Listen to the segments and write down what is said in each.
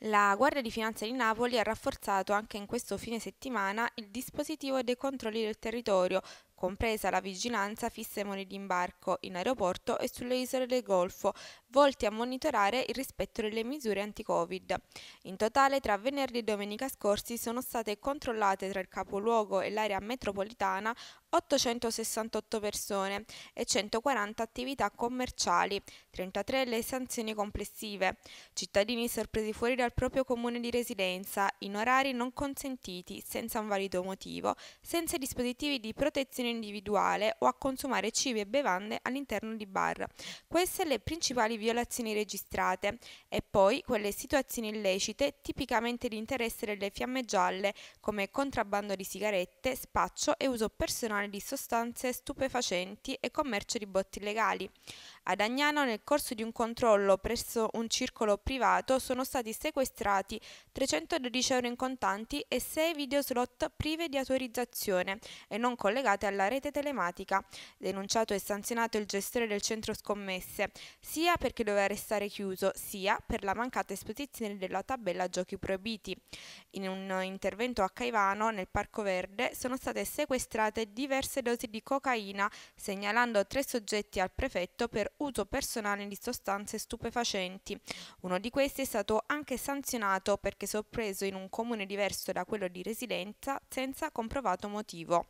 La Guardia di Finanza di Napoli ha rafforzato anche in questo fine settimana il dispositivo dei controlli del territorio compresa la vigilanza fissa ai di imbarco in aeroporto e sulle isole del Golfo, volti a monitorare il rispetto delle misure anti-Covid. In totale, tra venerdì e domenica scorsi sono state controllate tra il capoluogo e l'area metropolitana 868 persone e 140 attività commerciali, 33 le sanzioni complessive, cittadini sorpresi fuori dal proprio comune di residenza, in orari non consentiti, senza un valido motivo, senza dispositivi di protezione consumazione individuale o a consumare cibi e bevande all'interno di bar. Queste le principali violazioni registrate e poi quelle situazioni illecite tipicamente di interesse delle fiamme gialle come contrabbando di sigarette, spaccio e uso personale di sostanze stupefacenti e commercio di botti illegali. Ad Agnano, nel corso di un controllo presso un circolo privato, sono stati sequestrati 312 euro in contanti e 6 videoslot prive di autorizzazione e non collegate alla rete telematica. Denunciato e sanzionato il gestore del centro scommesse, sia perché doveva restare chiuso, sia per la mancata esposizione della tabella giochi proibiti. In un intervento a Caivano, nel Parco Verde, sono state sequestrate diverse dosi di cocaina, segnalando tre soggetti al prefetto per uso personale di sostanze stupefacenti. Uno di questi è stato anche sanzionato perché sorpreso in un comune diverso da quello di residenza senza comprovato motivo.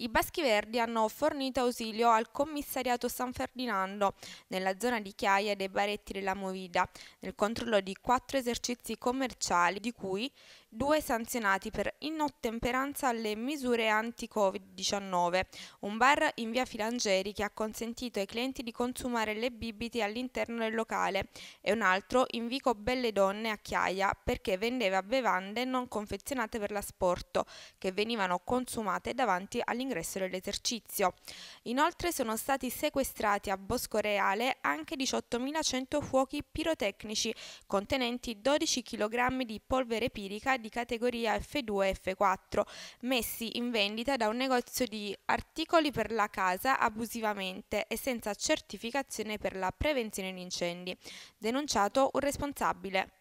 I Baschi Verdi hanno fornito ausilio al commissariato San Ferdinando nella zona di Chiaia dei Baretti della Movida nel controllo di quattro esercizi commerciali di cui due sanzionati per inottemperanza alle misure anti-Covid-19, un bar in via Filangeri che ha consentito ai clienti di consumare le bibite all'interno del locale e un altro in Vico Belle Donne a Chiaia perché vendeva bevande non confezionate per l'asporto che venivano consumate davanti all'ingresso dell'esercizio. Inoltre sono stati sequestrati a Bosco Reale anche 18.100 fuochi pirotecnici contenenti 12 kg di polvere pirica di categoria F2 e F4, messi in vendita da un negozio di articoli per la casa abusivamente e senza certificazione per la prevenzione di incendi, denunciato un responsabile.